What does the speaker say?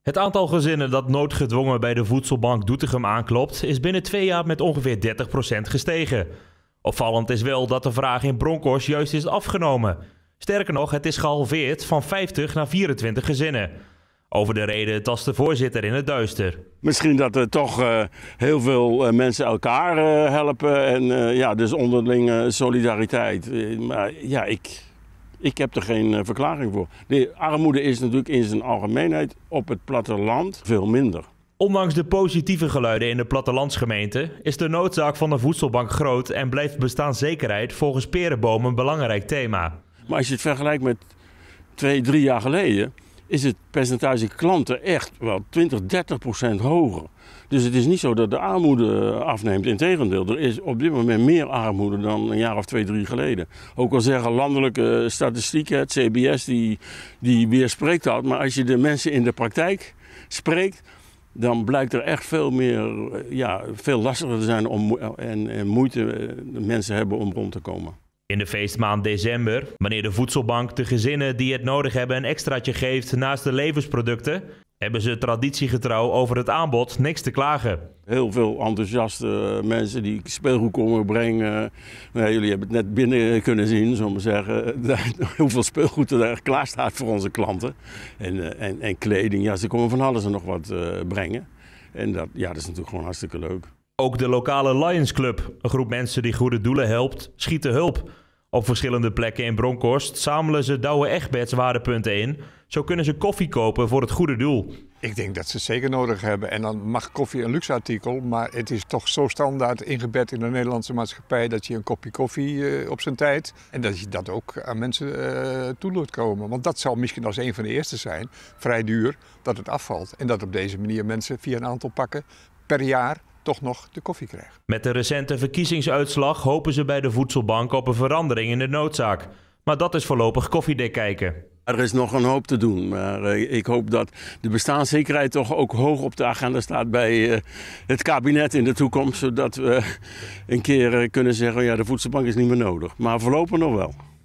Het aantal gezinnen dat noodgedwongen bij de voedselbank Doetinchem aanklopt, is binnen twee jaar met ongeveer 30% gestegen. Opvallend is wel dat de vraag in Bronkhorst juist is afgenomen. Sterker nog, het is gehalveerd van 50 naar 24 gezinnen. Over de reden tast de voorzitter in het duister. Misschien dat er toch eh, heel veel eh, mensen elkaar eh, helpen en ja, dus onderlinge solidariteit. maar ja, ik, ik heb er geen eh, verklaring voor. De armoede is natuurlijk in zijn algemeenheid op het platteland veel minder. Ondanks de positieve geluiden in de plattelandsgemeente is de noodzaak van de voedselbank groot en blijft bestaanszekerheid volgens Perenboom een belangrijk thema. Maar als je het vergelijkt met twee, drie jaar geleden, is het percentage klanten echt wel 20, 30 procent hoger. Dus het is niet zo dat de armoede eh, afneemt. Integendeel, er is op dit moment meer armoede dan een jaar of twee, drie geleden. Ook al zeggen landelijke eh, statistieken, het CBS, die, die weerspreekt dat. Maar als je de mensen in de praktijk spreekt, dan blijkt er echt veel meer, eh, ja, veel lastiger te zijn om, en, en moeite mensen hebben om rond te komen. In de feestmaand december, wanneer de voedselbank de gezinnen die het nodig hebben een extraatje geeft naast de levensproducten, hebben ze traditiegetrouw over het aanbod niks te klagen. Heel veel enthousiaste eh, mensen die speelgoed komen brengen. Nou jullie hebben het net binnen kunnen zien, zullen we zeggen. Hoeveel eh, speelgoed er daar klaar staat voor onze klanten. En, eh, en, en, kleding, ja, ze komen van alles en nog wat brengen. En dat, ja, dat is natuurlijk gewoon hartstikke leuk. Ook de lokale Lions Club, een groep mensen die goede doelen helpt, schiet de hulp. Op verschillende plekken in Bronkhorst zamelen ze Douwe Egberts in. Zo kunnen ze koffie kopen voor het goede doel. Ik denk dat ze het zeker nodig hebben. En dan mag koffie een luxe artikel, maar het is toch zo standaard ingebed in de Nederlandse maatschappij dat je een kopje koffie eh, op zijn tijd en dat je dat ook aan mensen uh, toe komen. Want dat zal misschien als een van de eerste zijn, vrij duur, dat het afvalt. En dat op deze manier mensen via een aantal pakken per jaar toch nog de koffie krijgt. Met de recente verkiezingsuitslag hopen ze bij de voedselbank op een verandering in de noodzaak. Maar dat is voorlopig koffiedik kijken. Er is nog een hoop te doen, maar eh, ik hoop dat de bestaanszekerheid toch ook hoog op de agenda staat bij eh, het kabinet in de toekomst. Zodat we een keer eh, kunnen zeggen, oh ja de voedselbank is niet meer nodig. Maar voorlopig nog wel.